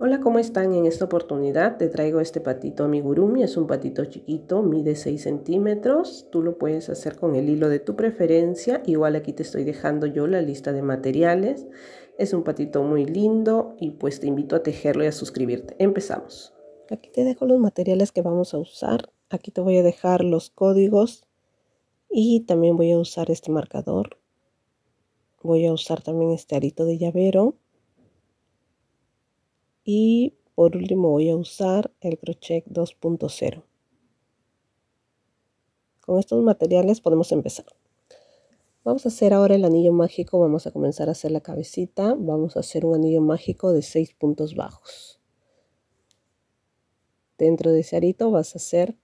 Hola, ¿cómo están? En esta oportunidad te traigo este patito Gurumi. Es un patito chiquito, mide 6 centímetros. Tú lo puedes hacer con el hilo de tu preferencia. Igual aquí te estoy dejando yo la lista de materiales. Es un patito muy lindo y pues te invito a tejerlo y a suscribirte. Empezamos. Aquí te dejo los materiales que vamos a usar. Aquí te voy a dejar los códigos y también voy a usar este marcador. Voy a usar también este arito de llavero y por último voy a usar el crochet 2.0 con estos materiales podemos empezar vamos a hacer ahora el anillo mágico vamos a comenzar a hacer la cabecita vamos a hacer un anillo mágico de 6 puntos bajos dentro de ese arito vas a hacer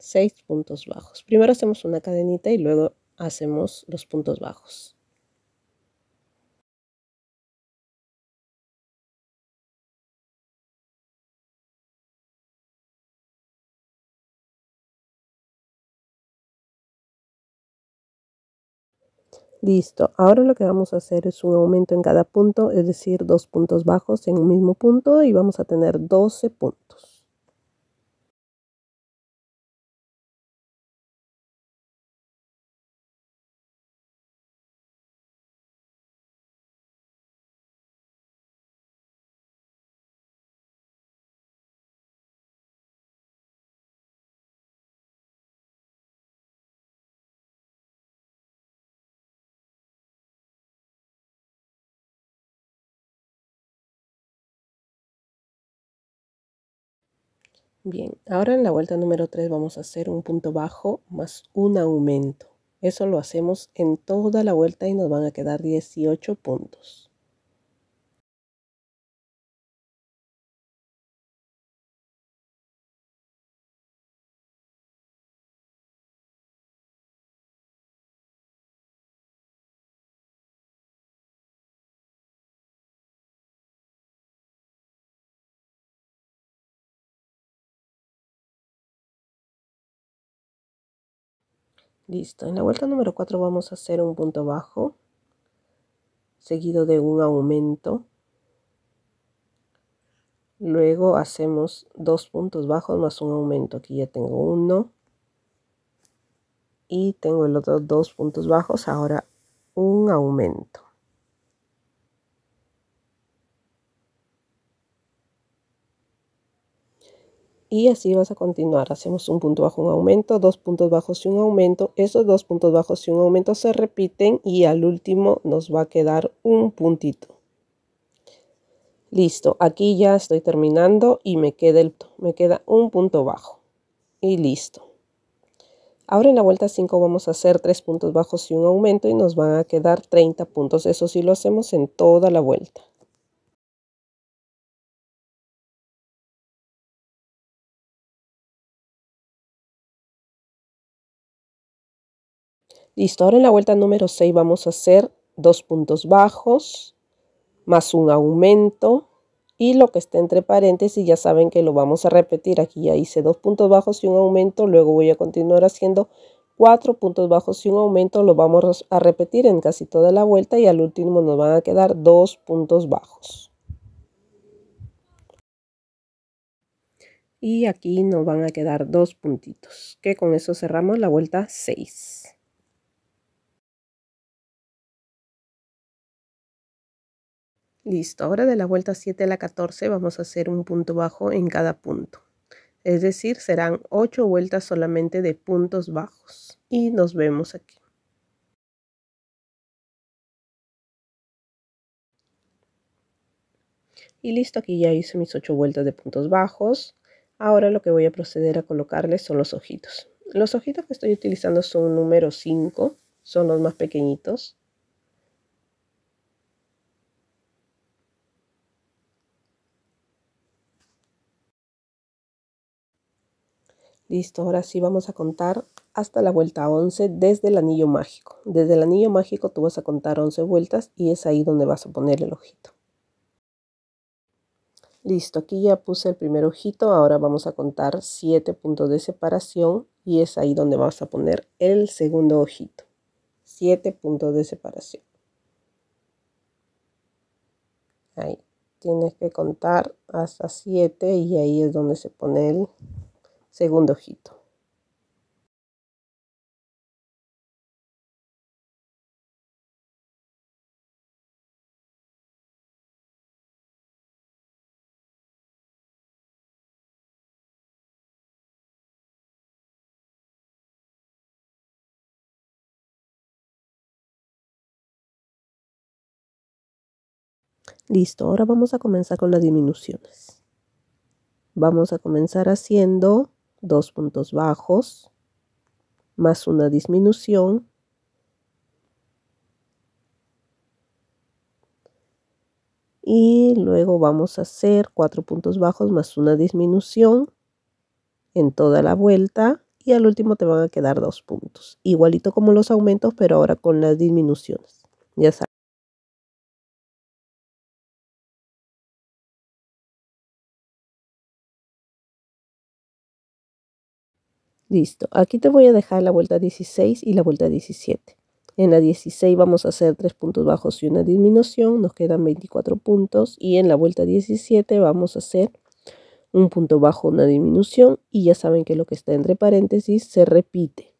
6 puntos bajos primero hacemos una cadenita y luego hacemos los puntos bajos Listo, ahora lo que vamos a hacer es un aumento en cada punto, es decir, dos puntos bajos en un mismo punto y vamos a tener 12 puntos. Bien, ahora en la vuelta número 3 vamos a hacer un punto bajo más un aumento. Eso lo hacemos en toda la vuelta y nos van a quedar 18 puntos. Listo, en la vuelta número 4 vamos a hacer un punto bajo, seguido de un aumento. Luego hacemos dos puntos bajos más un aumento. Aquí ya tengo uno. Y tengo el otro dos puntos bajos. Ahora un aumento. y así vas a continuar. Hacemos un punto bajo, un aumento, dos puntos bajos y un aumento. Esos dos puntos bajos y un aumento se repiten y al último nos va a quedar un puntito. Listo, aquí ya estoy terminando y me queda, el, me queda un punto bajo. Y listo. Ahora en la vuelta 5 vamos a hacer tres puntos bajos y un aumento y nos van a quedar 30 puntos. Eso sí lo hacemos en toda la vuelta. Listo, ahora en la vuelta número 6 vamos a hacer dos puntos bajos más un aumento y lo que está entre paréntesis ya saben que lo vamos a repetir. Aquí ya hice dos puntos bajos y un aumento, luego voy a continuar haciendo cuatro puntos bajos y un aumento, lo vamos a repetir en casi toda la vuelta y al último nos van a quedar dos puntos bajos. Y aquí nos van a quedar dos puntitos, que con eso cerramos la vuelta 6. Listo, ahora de la vuelta 7 a la 14 vamos a hacer un punto bajo en cada punto. Es decir, serán 8 vueltas solamente de puntos bajos. Y nos vemos aquí. Y listo, aquí ya hice mis 8 vueltas de puntos bajos. Ahora lo que voy a proceder a colocarles son los ojitos. Los ojitos que estoy utilizando son número 5, son los más pequeñitos. Listo, ahora sí vamos a contar hasta la vuelta 11 desde el anillo mágico. Desde el anillo mágico tú vas a contar 11 vueltas y es ahí donde vas a poner el ojito. Listo, aquí ya puse el primer ojito, ahora vamos a contar 7 puntos de separación y es ahí donde vas a poner el segundo ojito. 7 puntos de separación. Ahí, tienes que contar hasta 7 y ahí es donde se pone el segundo ojito. Listo, ahora vamos a comenzar con las disminuciones. Vamos a comenzar haciendo dos puntos bajos, más una disminución, y luego vamos a hacer cuatro puntos bajos más una disminución en toda la vuelta y al último te van a quedar dos puntos igualito como los aumentos pero ahora con las disminuciones ya sabes Listo, aquí te voy a dejar la vuelta 16 y la vuelta 17. En la 16 vamos a hacer tres puntos bajos y una disminución, nos quedan 24 puntos. Y en la vuelta 17 vamos a hacer un punto bajo, una disminución. Y ya saben que lo que está entre paréntesis se repite.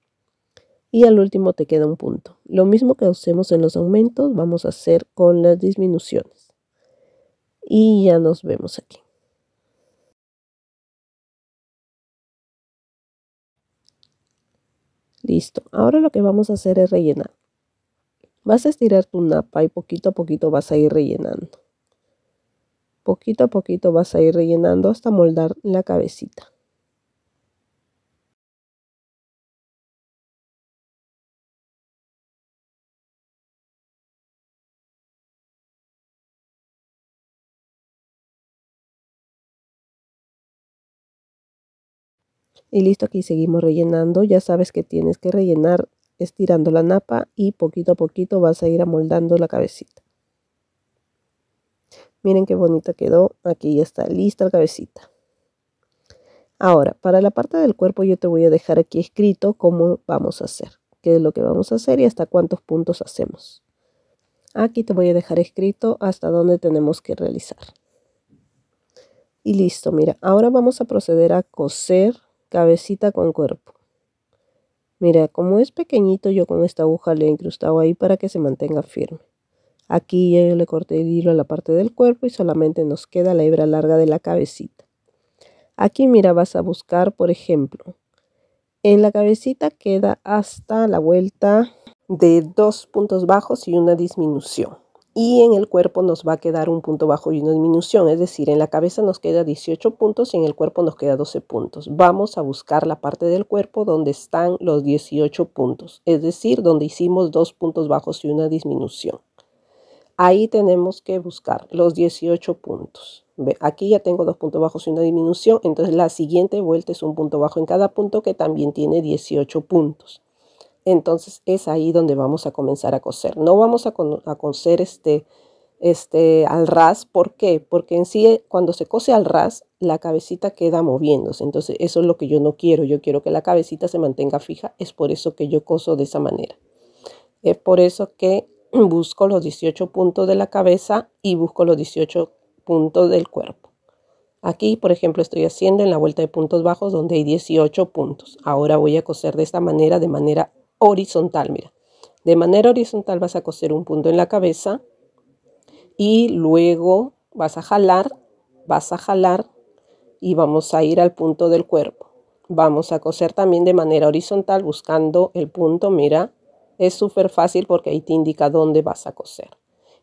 Y al último te queda un punto. Lo mismo que hacemos en los aumentos, vamos a hacer con las disminuciones. Y ya nos vemos aquí. Listo. Ahora lo que vamos a hacer es rellenar. Vas a estirar tu napa y poquito a poquito vas a ir rellenando. Poquito a poquito vas a ir rellenando hasta moldar la cabecita. Y listo, aquí seguimos rellenando. Ya sabes que tienes que rellenar estirando la napa y poquito a poquito vas a ir amoldando la cabecita. Miren qué bonita quedó. Aquí ya está lista la cabecita. Ahora, para la parte del cuerpo yo te voy a dejar aquí escrito cómo vamos a hacer, qué es lo que vamos a hacer y hasta cuántos puntos hacemos. Aquí te voy a dejar escrito hasta dónde tenemos que realizar. Y listo, mira, ahora vamos a proceder a coser cabecita con cuerpo. Mira, como es pequeñito, yo con esta aguja le he incrustado ahí para que se mantenga firme. Aquí yo le corté el hilo a la parte del cuerpo y solamente nos queda la hebra larga de la cabecita. Aquí mira, vas a buscar, por ejemplo, en la cabecita queda hasta la vuelta de dos puntos bajos y una disminución y en el cuerpo nos va a quedar un punto bajo y una disminución, es decir, en la cabeza nos queda 18 puntos y en el cuerpo nos queda 12 puntos. Vamos a buscar la parte del cuerpo donde están los 18 puntos, es decir, donde hicimos dos puntos bajos y una disminución. Ahí tenemos que buscar los 18 puntos. Aquí ya tengo dos puntos bajos y una disminución, entonces la siguiente vuelta es un punto bajo en cada punto que también tiene 18 puntos entonces es ahí donde vamos a comenzar a coser. No vamos a, coser este, este, al ras, ¿por qué? Porque en sí cuando se cose al ras, la cabecita queda moviéndose, entonces eso es lo que yo no quiero, yo quiero que la cabecita se mantenga fija, es por eso que yo coso de esa manera. Es por eso que busco los 18 puntos de la cabeza y busco los 18 puntos del cuerpo. Aquí, por ejemplo, estoy haciendo en la vuelta de puntos bajos donde hay 18 puntos. Ahora voy a coser de esta manera, de manera horizontal, mira. De manera horizontal vas a coser un punto en la cabeza y luego vas a jalar, vas a jalar y vamos a ir al punto del cuerpo. Vamos a coser también de manera horizontal buscando el punto, mira, es súper fácil porque ahí te indica dónde vas a coser.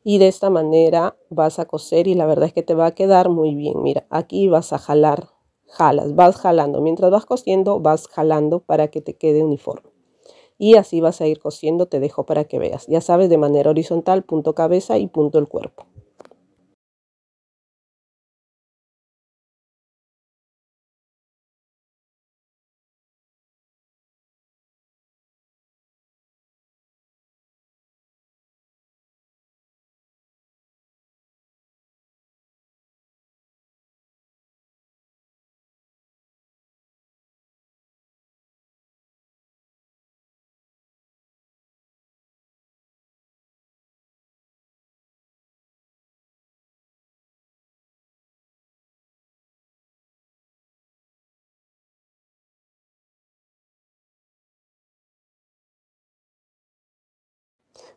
Y de esta manera vas a coser y la verdad es que te va a quedar muy bien. Mira, aquí vas a jalar, jalas, vas jalando. Mientras vas cosiendo, vas jalando para que te quede uniforme y así vas a ir cosiendo, te dejo para que veas. Ya sabes, de manera horizontal, punto cabeza y punto el cuerpo.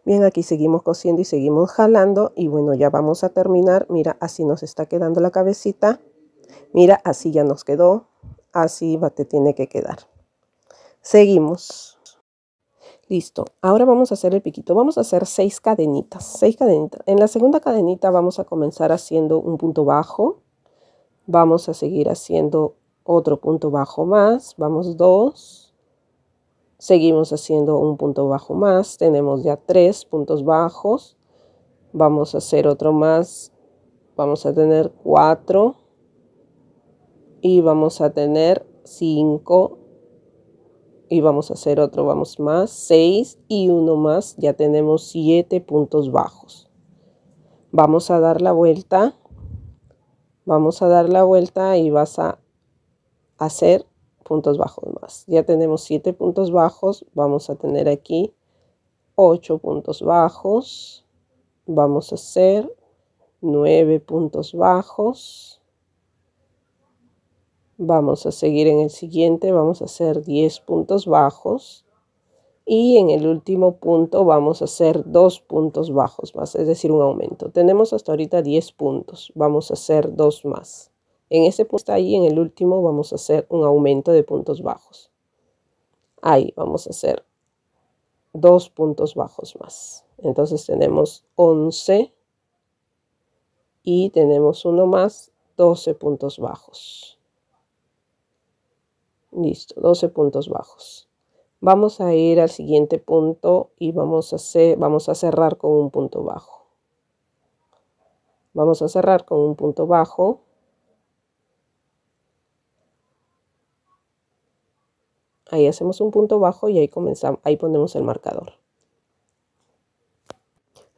Bien, aquí seguimos cosiendo y seguimos jalando y bueno, ya vamos a terminar. Mira, así nos está quedando la cabecita. Mira, así ya nos quedó. Así va, te tiene que quedar. Seguimos. Listo, ahora vamos a hacer el piquito. Vamos a hacer seis cadenitas, seis cadenitas. En la segunda cadenita vamos a comenzar haciendo un punto bajo. Vamos a seguir haciendo otro punto bajo más. Vamos dos, Seguimos haciendo un punto bajo más. Tenemos ya tres puntos bajos. Vamos a hacer otro más. Vamos a tener cuatro. Y vamos a tener cinco. Y vamos a hacer otro, vamos más, seis y uno más. Ya tenemos siete puntos bajos. Vamos a dar la vuelta. Vamos a dar la vuelta y vas a hacer puntos bajos más. Ya tenemos siete puntos bajos, vamos a tener aquí 8 puntos bajos, vamos a hacer nueve puntos bajos. Vamos a seguir en el siguiente, vamos a hacer diez puntos bajos. Y en el último punto vamos a hacer dos puntos bajos más, es decir, un aumento. Tenemos hasta ahorita 10 puntos, vamos a hacer dos más. En ese punto ahí, en el último vamos a hacer un aumento de puntos bajos. Ahí vamos a hacer dos puntos bajos más. Entonces tenemos 11 y tenemos uno más, 12 puntos bajos. Listo, 12 puntos bajos. Vamos a ir al siguiente punto y vamos a, hacer, vamos a cerrar con un punto bajo. Vamos a cerrar con un punto bajo Ahí hacemos un punto bajo y ahí, comenzamos, ahí ponemos el marcador.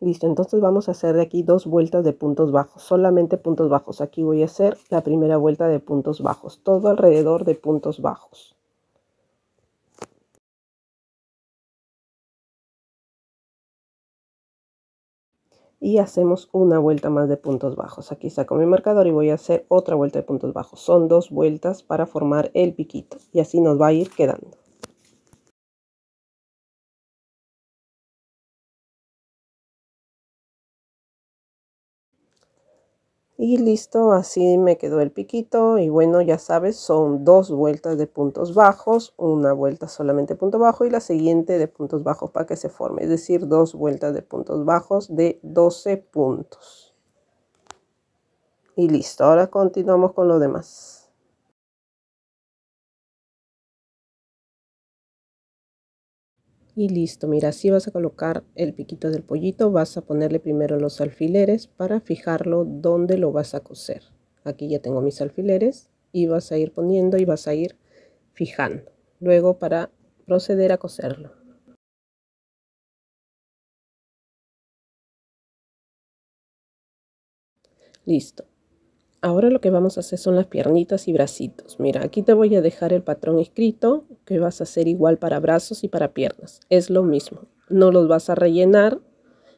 Listo, entonces vamos a hacer de aquí dos vueltas de puntos bajos, solamente puntos bajos. Aquí voy a hacer la primera vuelta de puntos bajos, todo alrededor de puntos bajos. y hacemos una vuelta más de puntos bajos. Aquí saco mi marcador y voy a hacer otra vuelta de puntos bajos. Son dos vueltas para formar el piquito y así nos va a ir quedando. Y listo, así me quedó el piquito y bueno, ya sabes, son dos vueltas de puntos bajos, una vuelta solamente punto bajo y la siguiente de puntos bajos para que se forme, es decir, dos vueltas de puntos bajos de 12 puntos. Y listo, ahora continuamos con lo demás. y listo mira así vas a colocar el piquito del pollito vas a ponerle primero los alfileres para fijarlo donde lo vas a coser aquí ya tengo mis alfileres y vas a ir poniendo y vas a ir fijando luego para proceder a coserlo listo Ahora lo que vamos a hacer son las piernitas y bracitos. Mira, aquí te voy a dejar el patrón escrito que vas a hacer igual para brazos y para piernas. Es lo mismo. No los vas a rellenar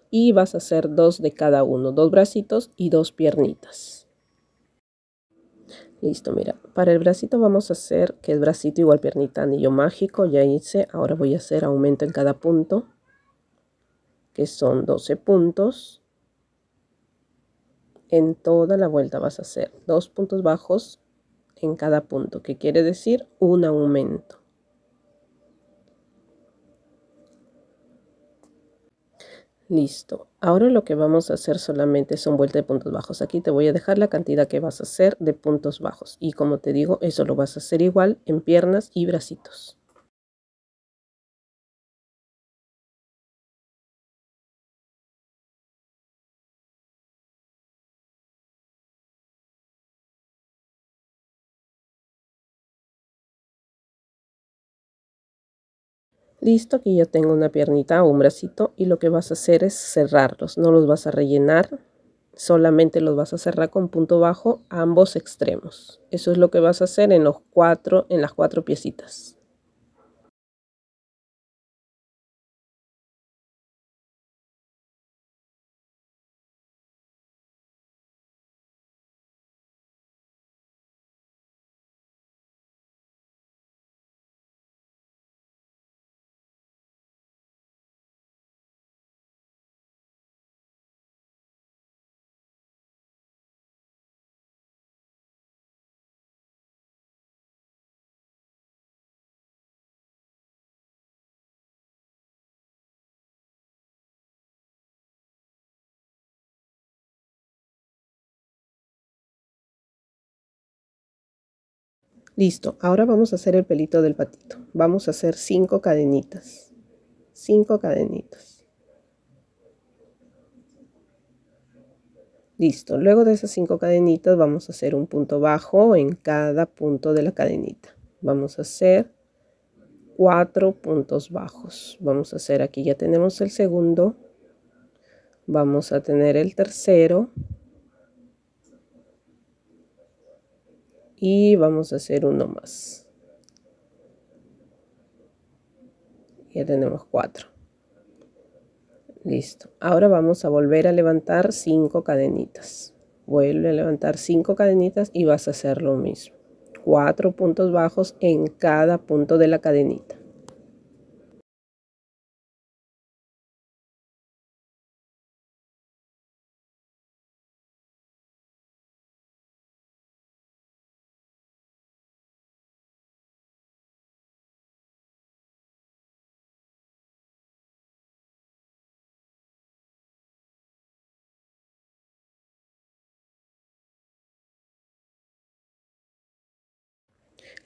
y vas a hacer dos de cada uno. Dos bracitos y dos piernitas. Listo, mira, para el bracito vamos a hacer que el bracito igual piernita anillo mágico, ya hice, ahora voy a hacer aumento en cada punto, que son 12 puntos en toda la vuelta vas a hacer dos puntos bajos en cada punto, que quiere decir un aumento. Listo. Ahora lo que vamos a hacer solamente son vuelta de puntos bajos. Aquí te voy a dejar la cantidad que vas a hacer de puntos bajos. Y como te digo, eso lo vas a hacer igual en piernas y bracitos. Listo, aquí ya tengo una piernita o un bracito y lo que vas a hacer es cerrarlos, no los vas a rellenar, solamente los vas a cerrar con punto bajo a ambos extremos. Eso es lo que vas a hacer en, los cuatro, en las cuatro piecitas. Listo, ahora vamos a hacer el pelito del patito. Vamos a hacer 5 cadenitas. 5 cadenitas. Listo, luego de esas cinco cadenitas vamos a hacer un punto bajo en cada punto de la cadenita. Vamos a hacer cuatro puntos bajos. Vamos a hacer aquí, ya tenemos el segundo. Vamos a tener el tercero. y vamos a hacer uno más ya tenemos cuatro. listo ahora vamos a volver a levantar cinco cadenitas vuelve a levantar cinco cadenitas y vas a hacer lo mismo Cuatro puntos bajos en cada punto de la cadenita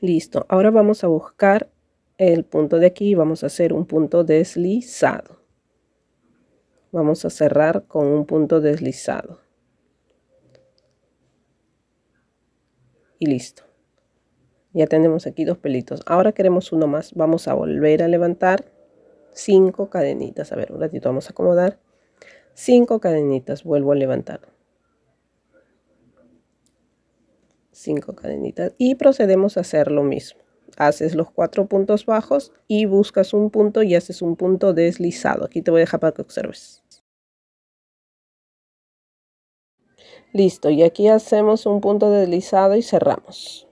Listo, ahora vamos a buscar el punto de aquí vamos a hacer un punto deslizado. Vamos a cerrar con un punto deslizado. Y listo. Ya tenemos aquí dos pelitos. Ahora queremos uno más. Vamos a volver a levantar cinco cadenitas. A ver, un ratito vamos a acomodar. Cinco cadenitas. Vuelvo a levantar. 5 cadenitas y procedemos a hacer lo mismo haces los cuatro puntos bajos y buscas un punto y haces un punto deslizado aquí te voy a dejar para que observes listo y aquí hacemos un punto deslizado y cerramos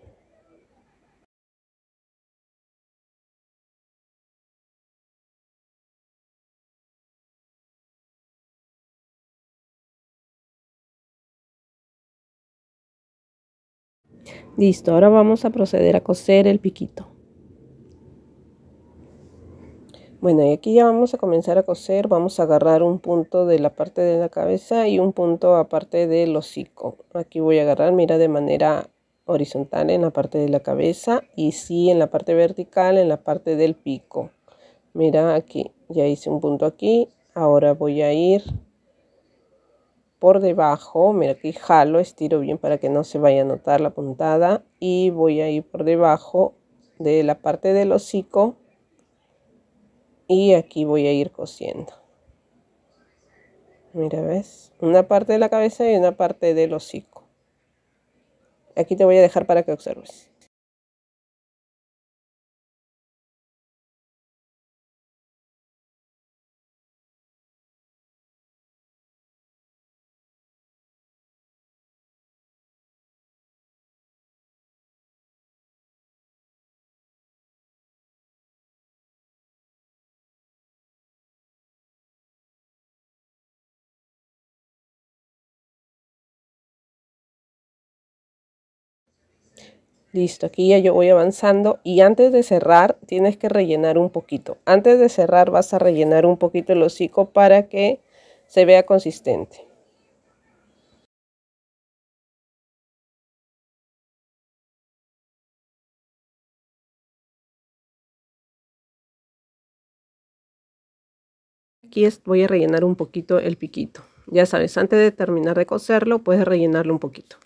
Listo, ahora vamos a proceder a coser el piquito. Bueno, y aquí ya vamos a comenzar a coser, vamos a agarrar un punto de la parte de la cabeza y un punto aparte del hocico. Aquí voy a agarrar, mira, de manera horizontal en la parte de la cabeza y sí en la parte vertical, en la parte del pico. Mira aquí, ya hice un punto aquí, ahora voy a ir por debajo, mira aquí jalo, estiro bien para que no se vaya a notar la puntada y voy a ir por debajo de la parte del hocico y aquí voy a ir cosiendo. Mira, ¿ves? Una parte de la cabeza y una parte del hocico. Aquí te voy a dejar para que observes. Listo, aquí ya yo voy avanzando y antes de cerrar tienes que rellenar un poquito. Antes de cerrar vas a rellenar un poquito el hocico para que se vea consistente. Aquí voy a rellenar un poquito el piquito. Ya sabes, antes de terminar de coserlo puedes rellenarlo un poquito.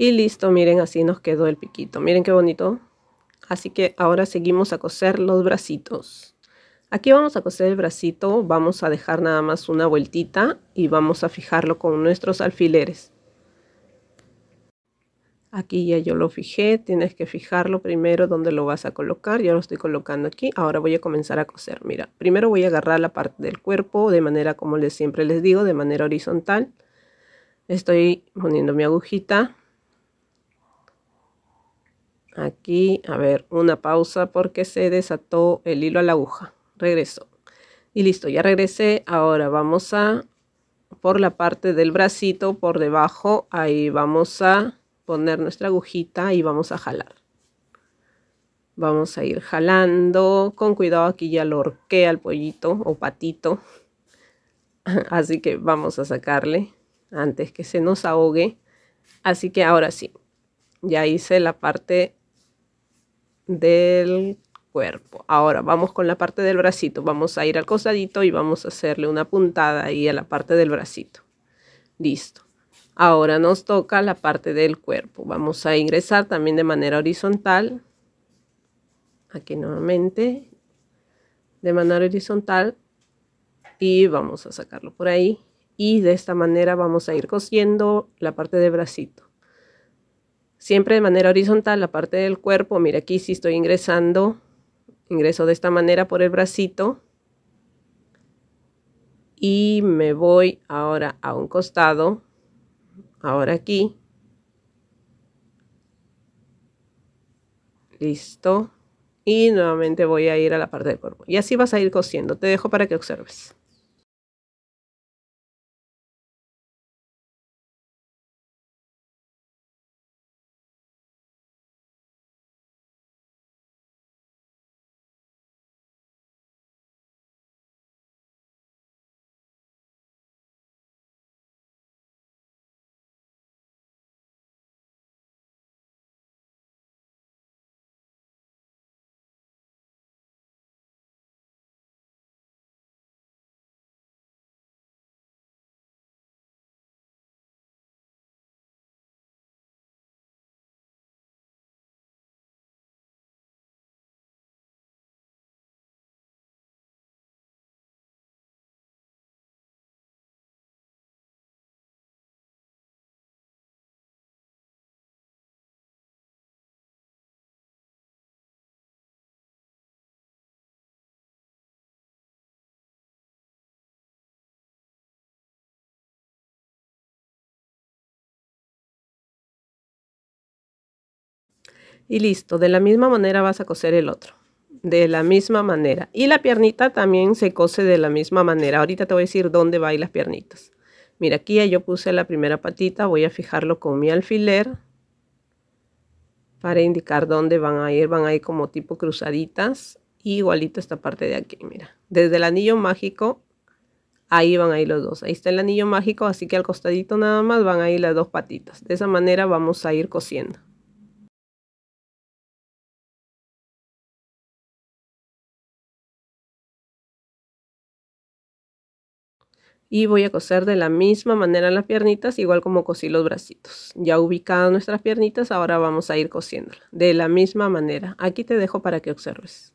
Y listo, miren, así nos quedó el piquito. Miren qué bonito. Así que ahora seguimos a coser los bracitos. Aquí vamos a coser el bracito, vamos a dejar nada más una vueltita y vamos a fijarlo con nuestros alfileres. Aquí ya yo lo fijé, tienes que fijarlo primero donde lo vas a colocar, Ya lo estoy colocando aquí, ahora voy a comenzar a coser. Mira, primero voy a agarrar la parte del cuerpo de manera como les, siempre les digo, de manera horizontal. Estoy poniendo mi agujita, aquí, a ver, una pausa porque se desató el hilo a la aguja. Regreso. Y listo, ya regresé. Ahora vamos a, por la parte del bracito, por debajo, ahí vamos a poner nuestra agujita y vamos a jalar. Vamos a ir jalando, con cuidado aquí ya lo horqué al pollito o patito. Así que vamos a sacarle antes que se nos ahogue. Así que ahora sí, ya hice la parte del cuerpo. Ahora vamos con la parte del bracito. Vamos a ir al costadito y vamos a hacerle una puntada ahí a la parte del bracito. Listo. Ahora nos toca la parte del cuerpo. Vamos a ingresar también de manera horizontal. Aquí nuevamente. De manera horizontal. Y vamos a sacarlo por ahí. Y de esta manera vamos a ir cosiendo la parte del bracito siempre de manera horizontal la parte del cuerpo. Mira, aquí si estoy ingresando, ingreso de esta manera por el bracito y me voy ahora a un costado, ahora aquí. Listo. Y nuevamente voy a ir a la parte del cuerpo. Y así vas a ir cosiendo. Te dejo para que observes. Y listo, de la misma manera vas a coser el otro. De la misma manera. Y la piernita también se cose de la misma manera. Ahorita te voy a decir dónde van las piernitas. Mira, aquí ya yo puse la primera patita. Voy a fijarlo con mi alfiler para indicar dónde van a ir. Van a ir como tipo cruzaditas. igualito esta parte de aquí, mira. Desde el anillo mágico, ahí van a ir los dos. Ahí está el anillo mágico, así que al costadito nada más van a ir las dos patitas. De esa manera vamos a ir cosiendo. y voy a coser de la misma manera las piernitas igual como cosí los bracitos ya ubicadas nuestras piernitas ahora vamos a ir cosiéndolas de la misma manera aquí te dejo para que observes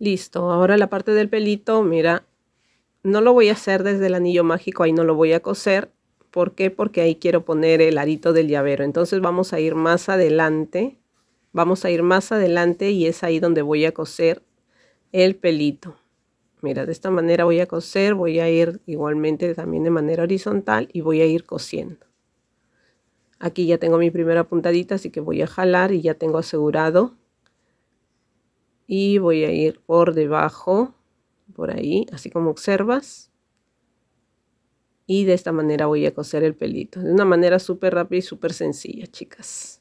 Listo, ahora la parte del pelito, mira, no lo voy a hacer desde el anillo mágico, ahí no lo voy a coser. ¿Por qué? Porque ahí quiero poner el arito del llavero. Entonces vamos a ir más adelante, vamos a ir más adelante y es ahí donde voy a coser el pelito. Mira, de esta manera voy a coser, voy a ir igualmente también de manera horizontal y voy a ir cosiendo. Aquí ya tengo mi primera puntadita, así que voy a jalar y ya tengo asegurado y voy a ir por debajo, por ahí, así como observas. Y de esta manera voy a coser el pelito, de una manera súper rápida y súper sencilla, chicas.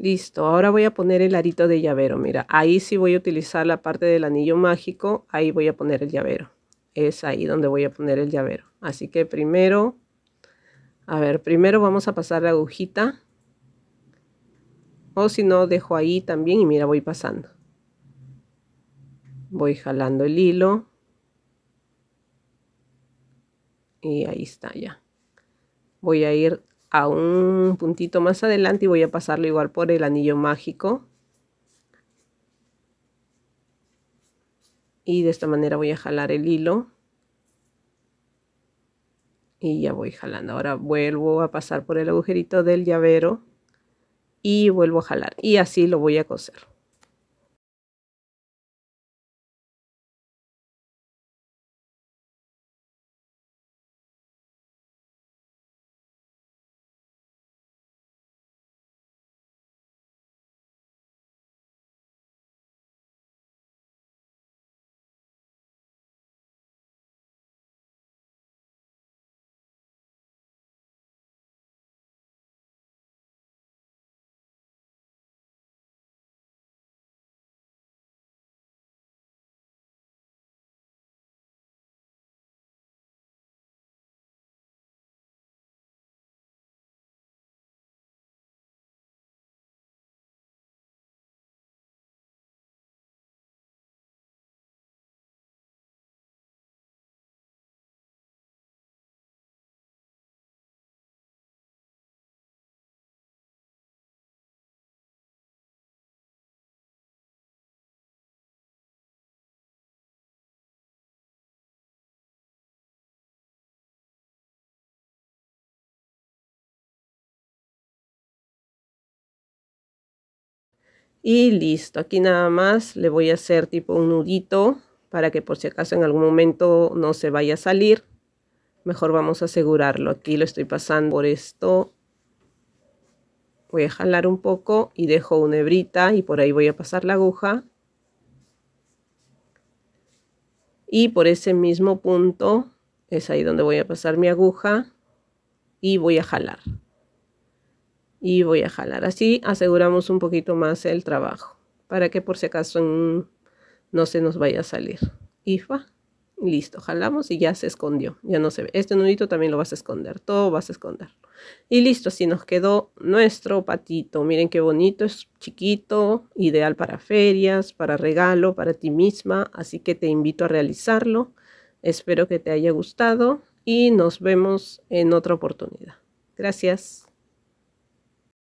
Listo, ahora voy a poner el arito de llavero, mira, ahí sí voy a utilizar la parte del anillo mágico, ahí voy a poner el llavero, es ahí donde voy a poner el llavero. Así que primero, a ver, primero vamos a pasar la agujita, o si no, dejo ahí también y mira, voy pasando. Voy jalando el hilo. Y ahí está ya. Voy a ir a un puntito más adelante y voy a pasarlo igual por el anillo mágico y de esta manera voy a jalar el hilo y ya voy jalando ahora vuelvo a pasar por el agujerito del llavero y vuelvo a jalar y así lo voy a coser y listo aquí nada más le voy a hacer tipo un nudito para que por si acaso en algún momento no se vaya a salir mejor vamos a asegurarlo aquí lo estoy pasando por esto voy a jalar un poco y dejo una hebrita y por ahí voy a pasar la aguja y por ese mismo punto es ahí donde voy a pasar mi aguja y voy a jalar y voy a jalar. Así aseguramos un poquito más el trabajo para que por si acaso no se nos vaya a salir. Y listo, jalamos y ya se escondió, ya no se ve. Este nudito también lo vas a esconder, todo vas a esconder. Y listo, así nos quedó nuestro patito. Miren qué bonito, es chiquito, ideal para ferias, para regalo, para ti misma. Así que te invito a realizarlo. Espero que te haya gustado y nos vemos en otra oportunidad. Gracias.